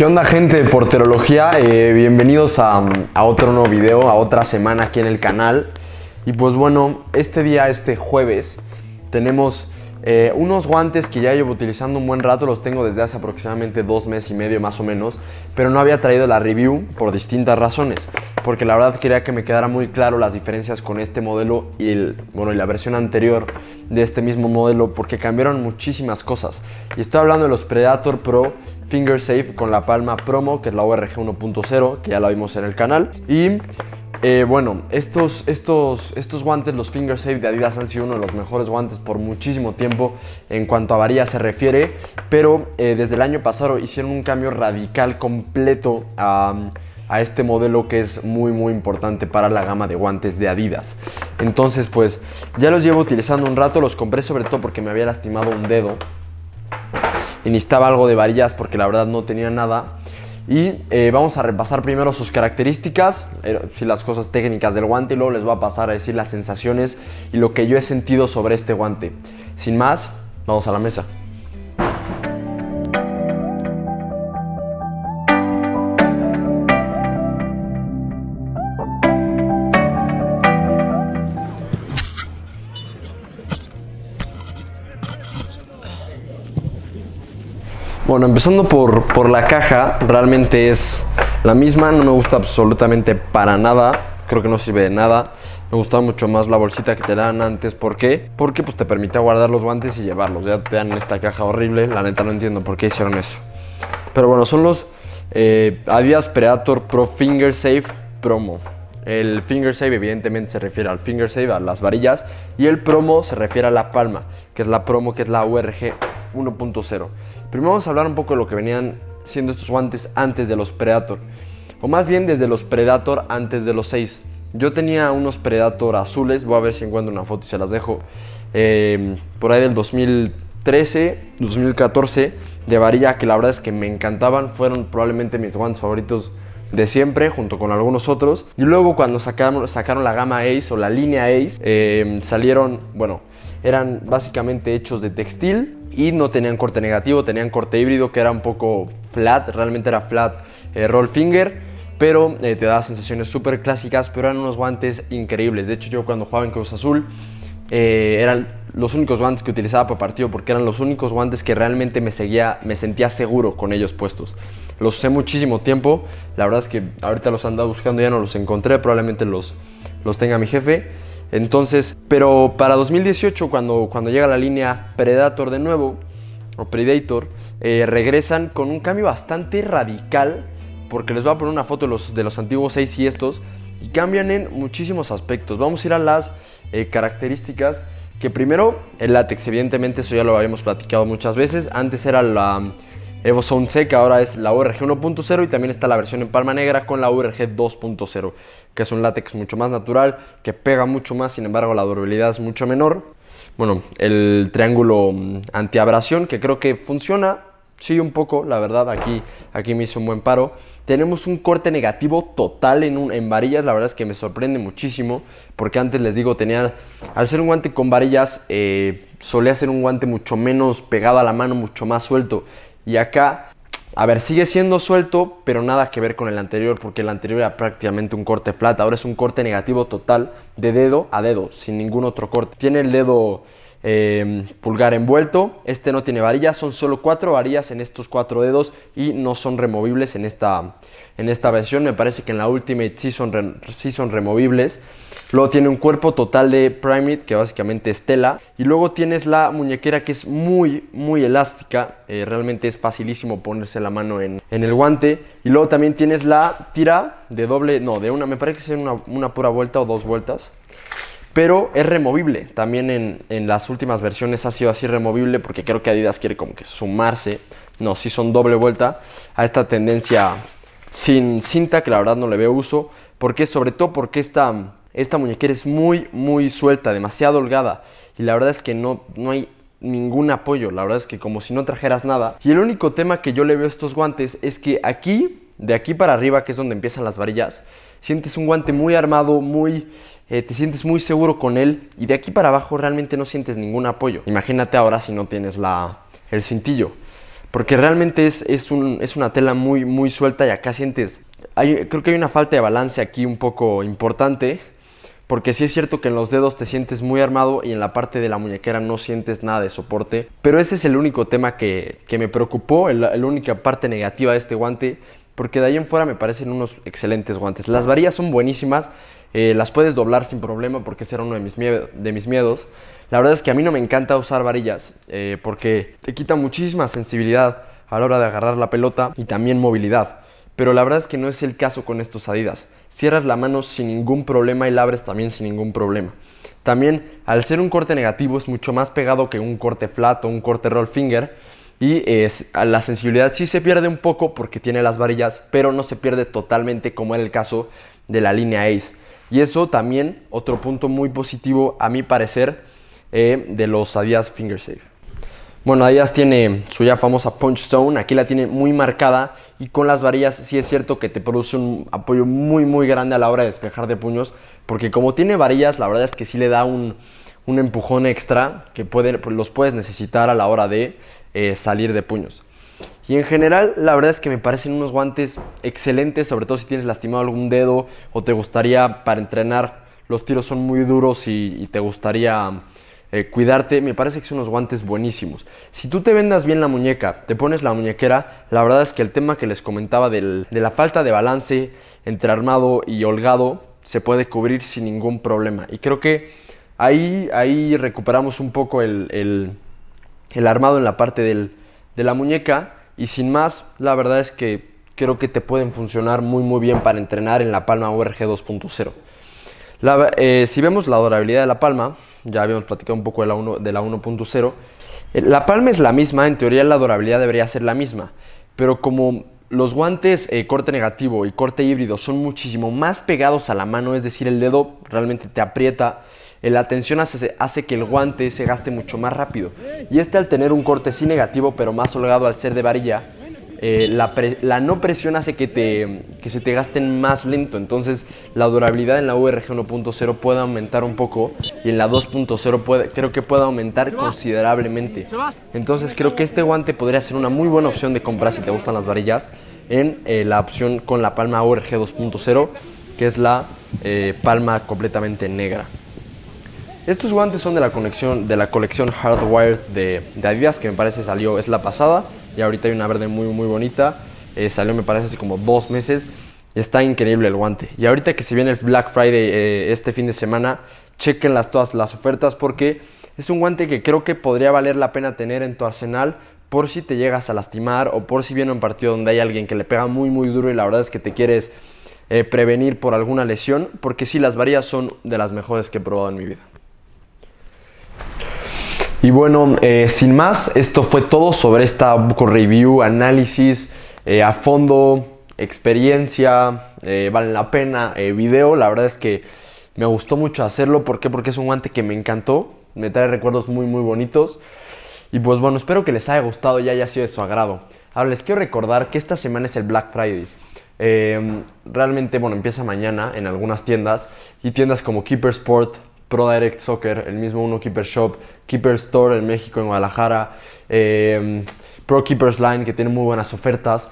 ¿Qué onda gente de Porterología? Eh, bienvenidos a, otro nuevo video, a otra semana aquí en el canal. Y pues bueno, este día, este jueves, tenemos eh, unos guantes que ya llevo utilizando un buen rato, los tengo desde hace aproximadamente dos meses y medio más o menos, pero no había traído la review por distintas razones, porque la verdad quería que me quedara muy claro las diferencias con este modelo y, el, bueno, y la versión anterior de este mismo modelo, porque cambiaron muchísimas cosas. Y estoy hablando de los Predator Pro Finger Safe con la palma promo, que es la ORG 1.0, que ya la vimos en el canal. Y eh, bueno, estos, estos, estos guantes, los Finger Safe de Adidas han sido uno de los mejores guantes por muchísimo tiempo en cuanto a varía se refiere, pero eh, desde el año pasado hicieron un cambio radical completo a, a, este modelo que es muy muy importante para la gama de guantes de Adidas. Entonces pues ya los llevo utilizando un rato, los compré sobre todo porque me había lastimado un dedo y necesitaba algo de varillas porque la verdad no tenía nada. Y eh, vamos a repasar primero sus características, eh, si las cosas técnicas del guante y luego les voy a pasar a decir las sensaciones y lo que yo he sentido sobre este guante. Sin más, vamos a la mesa. Bueno, empezando por, por la caja, realmente es la misma, no me gusta absolutamente para nada, creo que no sirve de nada. Me gusta mucho más la bolsita que te dan antes. ¿Por qué? Porque pues, te permite guardar los guantes y llevarlos. Ya te dan esta caja horrible. La neta no entiendo por qué hicieron eso. Pero bueno, son los eh, Adidas Predator Pro Finger Safe Promo. El Finger Save evidentemente se refiere al Finger Save, a las varillas. Y el promo se refiere a la palma, que es la promo, que es la URG 1.0. Primero vamos a hablar un poco de lo que venían siendo estos guantes antes de los Predator. O más bien desde los Predator antes de los 6. Yo tenía unos Predator azules, voy a ver si encuentro una foto y se las dejo. Em, por ahí del 2013, 2014, de varilla, que la verdad es que me encantaban. Fueron probablemente mis guantes favoritos de siempre, junto con algunos otros. Y luego cuando sacaron, sacaron la gama Ace o la línea Ace, em, salieron, bueno, eran básicamente hechos de textil y no tenían corte negativo, tenían corte híbrido que era un poco flat, realmente era flat eh, roll finger, pero eh, te daba sensaciones súper clásicas, pero eran unos guantes increíbles. De hecho yo cuando jugaba en Cruz Azul eh, eran los únicos guantes que utilizaba para partido porque eran los únicos guantes que realmente me seguía, me sentía seguro con ellos puestos. Los sé muchísimo tiempo, la verdad es que ahorita los andaba buscando, ya no los encontré, probablemente los, los tenga mi jefe. Entonces, pero para 2018, cuando, cuando llega la línea Predator de nuevo, o Predator, eh, regresan con un cambio bastante radical, porque les voy a poner una foto de los, de los antiguos 6 y estos, y cambian en muchísimos aspectos. Vamos a ir a las eh, características, que primero, el látex, evidentemente eso ya lo habíamos platicado muchas veces, antes era la Evo Sound C, que ahora es la URG 1.0 y también está la versión en palma negra con la URG 2.0, que es un látex mucho más natural, que pega mucho más, sin embargo la durabilidad es mucho menor. Bueno, el triángulo mm, antiabrasión, que creo que funciona, sí, un poco, la verdad, aquí, aquí me hizo un buen paro. Tenemos un corte negativo total en, en varillas, la verdad es que me sorprende muchísimo, porque antes les digo, tenía al ser un guante con varillas, eh, solía ser un guante mucho menos pegado a la mano, mucho más suelto y acá, a ver, sigue siendo suelto, pero nada que ver con el anterior, porque el anterior era prácticamente un corte plata Ahora es un corte negativo total, de dedo a dedo, sin ningún otro corte. Tiene el dedo Em, pulgar envuelto. Este no tiene varillas, son solo cuatro varillas en estos cuatro dedos y no son removibles en esta, en esta versión. Me parece que en la Ultimate sí son, removibles. Luego tiene un cuerpo total de Primate, que básicamente es tela. Y luego tienes la muñequera que es muy, muy elástica. Eh, realmente es facilísimo ponerse la mano en, el guante. Y luego también tienes la tira de doble, no, de una, me parece que es una, una pura vuelta o dos vueltas pero es removible. También en, las últimas versiones ha sido así removible porque creo que Adidas quiere como que sumarse, no, si sí son doble vuelta, a esta tendencia sin cinta que la verdad no le veo uso, porque sobre todo porque esta, esta muñequera es muy, muy suelta, demasiado holgada y la verdad es que no, no hay ningún apoyo, la verdad es que como si no trajeras nada. Y el único tema que yo le veo a estos guantes es que aquí, de aquí para arriba, que es donde empiezan las varillas, sientes un guante muy armado, muy eh, te sientes muy seguro con él y de aquí para abajo realmente no sientes ningún apoyo. Imagínate ahora si no tienes la, el cintillo, porque realmente es, es, es una tela muy, muy suelta y acá sientes, hay, creo que hay una falta de balance aquí un poco importante, porque sí es cierto que en los dedos te sientes muy armado y en la parte de la muñequera no sientes nada de soporte. Pero ese es el único tema que, que me preocupó, la única parte negativa de este guante, porque de ahí en fuera me parecen unos excelentes guantes. Las varillas son buenísimas eh, las puedes doblar sin problema porque ese era uno de mis, miedos. La verdad es que a mí no me encanta usar varillas eh, porque te quita muchísima sensibilidad a la hora de agarrar la pelota y también movilidad. Pero la verdad es que no es el caso con estos Adidas. Cierras la mano sin ningún problema y la abres también sin ningún problema. También al ser un corte negativo es mucho más pegado que un corte flat o un corte roll finger y la sensibilidad sí se pierde un poco porque tiene las varillas, pero no se pierde totalmente como era el caso de la línea Ace. Y eso también, otro punto muy positivo a mi parecer, eh, de los Adidas safe. Bueno, Adidas tiene su ya famosa Punch Zone, aquí la tiene muy marcada y con las varillas sí es cierto que te produce un apoyo muy muy grande a la hora de despejar de puños, porque como tiene varillas, la verdad es que sí le da un, empujón extra que puede, pues, los puedes necesitar a la hora de eh, salir de puños. Y en general, la verdad es que me parecen unos guantes excelentes, sobre todo si tienes lastimado algún dedo o te gustaría para entrenar, los tiros son muy duros y, te gustaría eh, cuidarte, me parece que son unos guantes buenísimos. Si tú te vendas bien la muñeca, te pones la muñequera, la verdad es que el tema que les comentaba de la falta de balance entre armado y holgado se puede cubrir sin ningún problema. Y creo que ahí, ahí recuperamos un poco el, el, el armado en la parte del, de la muñeca y sin más, la verdad es que creo que te pueden funcionar muy muy bien para entrenar en la Palma ORG 2.0. Eh, si vemos la durabilidad de la palma, ya habíamos platicado un poco de la 1.0, eh, la, palma es la misma, en teoría la durabilidad debería ser la misma, pero como los guantes eh, corte negativo y corte híbrido son muchísimo más pegados a la mano, es decir, el dedo realmente te aprieta la tensión hace, que el guante se gaste mucho más rápido. Y este al tener un corte sí negativo, pero más holgado al ser de varilla, eh, la, no presión hace que, te, se te gasten más lento. Entonces la durabilidad en la URG 1.0 puede aumentar un poco y en la 2.0 creo que puede aumentar considerablemente. Entonces creo que este guante podría ser una muy buena opción de comprar si te gustan las varillas en eh, la opción con la palma URG 2.0 que es la eh, palma completamente negra. Estos guantes son de la, conexión, de la colección Hardwire de, Adidas, que me parece salió, es la pasada, y ahorita hay una verde muy, muy bonita. Eh, salió, me parece, hace como dos meses. Está increíble el guante. Y ahorita que se viene el Black Friday eh, este fin de semana, chequen las, todas las ofertas porque es un guante que creo que podría valer la pena tener en tu arsenal por si te llegas a lastimar o por si viene un partido donde hay alguien que le pega muy muy duro y la verdad es que te quieres eh, prevenir por alguna lesión, porque sí, las varillas son de las mejores que he probado en mi vida. Y bueno, eh, sin más, esto fue todo sobre esta review, análisis eh, a fondo, experiencia, eh, vale valen la pena, video. La verdad es que me gustó mucho hacerlo. ¿Por qué? Porque es un guante que me encantó. Me trae recuerdos muy, muy bonitos. Y pues bueno, espero que les haya gustado y haya sido de su agrado. Ahora les quiero recordar que esta semana es el Black Friday. realmente, bueno, empieza mañana en algunas tiendas y tiendas como Keeper Sport, Pro Direct Soccer, el mismo Uno Keeper Shop, Keeper Store en México, en Guadalajara, em, Pro Keepers Line que tiene muy buenas ofertas.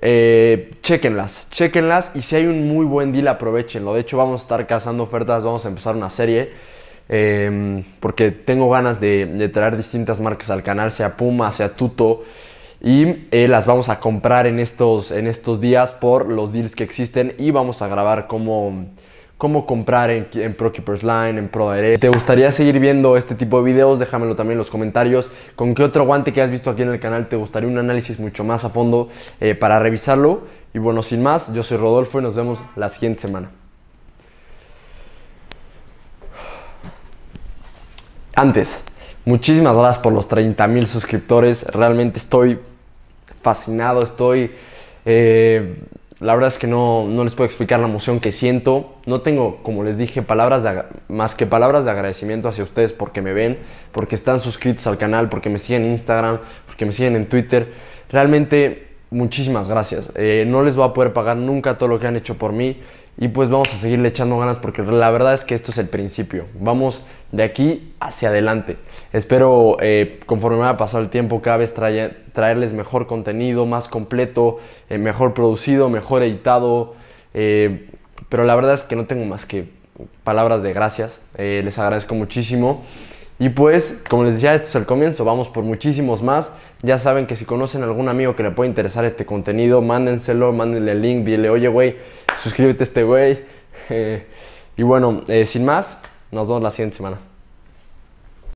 Eh, chequenlas, chequenlas y si hay un muy buen deal aprovechenlo. De hecho vamos a estar cazando ofertas, vamos a empezar una serie em, porque tengo ganas de, traer distintas marcas al canal, sea Puma, sea Tuto y eh, las vamos a comprar en estos, en estos días por los deals que existen y vamos a grabar cómo cómo comprar en, Pro ProKeepers Line, en ProDirect. te gustaría seguir viendo este tipo de videos, déjamelo también en los comentarios. ¿Con qué otro guante que has visto aquí en el canal te gustaría un análisis mucho más a fondo eh, para revisarlo? Y bueno, sin más, yo soy Rodolfo y nos vemos la siguiente semana. Antes, muchísimas gracias por los 30 mil suscriptores. Realmente estoy fascinado, estoy... Eh, la verdad es que no, no, les puedo explicar la emoción que siento. No tengo, como les dije, palabras más que palabras de agradecimiento hacia ustedes porque me ven, porque están suscritos al canal, porque me siguen en Instagram, porque me siguen en Twitter. Realmente muchísimas gracias. Eh, no les voy a poder pagar nunca todo lo que han hecho por mí y pues vamos a seguirle echando ganas porque la verdad es que esto es el principio. Vamos de aquí hacia adelante. Espero eh, conforme me va pasado el tiempo cada vez traerles mejor contenido, más completo, eh, mejor producido, mejor editado. pero la verdad es que no tengo más que palabras de gracias. les agradezco muchísimo. Y pues, como les decía, esto es el comienzo, vamos por muchísimos más. Ya saben que si conocen a algún amigo que le puede interesar este contenido, mándenselo, mándenle el link, dile, oye, güey, suscríbete a este güey. Eh, y bueno, eh, sin más, nos vemos la siguiente semana.